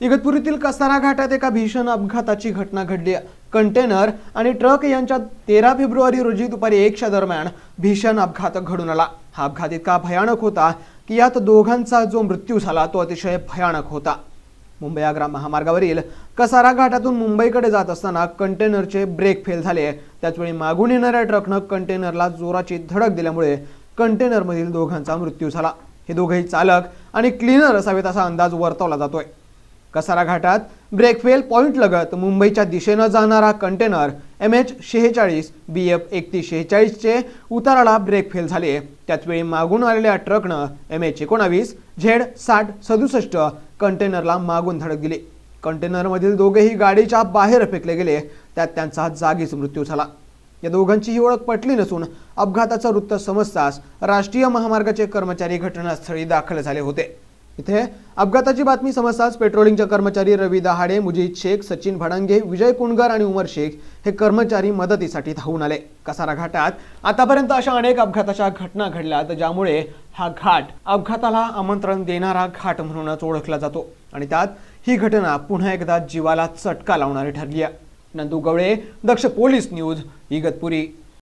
इगतपुरीतील कसारा घाटात एका भीषण अपघाताची घटना घडली कंटेनर आणि ट्रक यांच्यात तेरा फेब्रुवारी रोजी दुपारी एकच्या दरम्यान भीषण अपघात घडून आला हा अपघात इतका भयानक होता की यात दोघांचा जो मृत्यू झाला तो अतिशय भयानक होता मुंबई आग्रा महामार्गावरील कसारा घाटातून मुंबईकडे जात असताना कंटेनरचे ब्रेक फेल झाले त्याचवेळी मागून येणाऱ्या ट्रकनं कंटेनरला जोराची धडक दिल्यामुळे कंटेनरमधील दोघांचा मृत्यू झाला हे दोघेही चालक आणि क्लिनर असावेत असा अंदाज वर्तवला जातोय कसारा घाटात ब्रेकफेल पॉइंट लगत मुंबईच्या दिशेनं जाणारा कंटेनर एम एच शेहेचाळीस बी एफ एकतीस शेहेचाळीसचे उताराला ब्रेकफेल झाले त्याचवेळी मागून आलेल्या ट्रकनं एम एच एकोणावीस झेड साठ सदुसष्ट कंटेनरला मागून धडक दिली कंटेनरमधील दोघेही गाडीच्या बाहेर फेकले गेले त्यात त्यांचा जागीच मृत्यू झाला या दोघांचीही ओळख पटली नसून अपघाताचं वृत्त समजताच राष्ट्रीय महामार्गाचे कर्मचारी घटनास्थळी दाखल झाले होते इथे अपघाताची बातमी समजताच पेट्रोलिंगचे कर्मचारी रवी दहाडे मुजीद शेख सचिन भडांगे विजय कुणगर आणि उमर शेख हे कर्मचारी मदतीसाठी धावून आले कसारा घाटात आतापर्यंत अशा अनेक अपघाताच्या घटना घडल्यात ज्यामुळे हा घाट अपघाताला आमंत्रण देणारा घाट म्हणूनच ओळखला जातो आणि त्यात ही घटना पुन्हा एकदा जीवाला चटका लावणारी ठरली आहे नंदू गवळे दक्ष पोलीस न्यूज इगतपुरी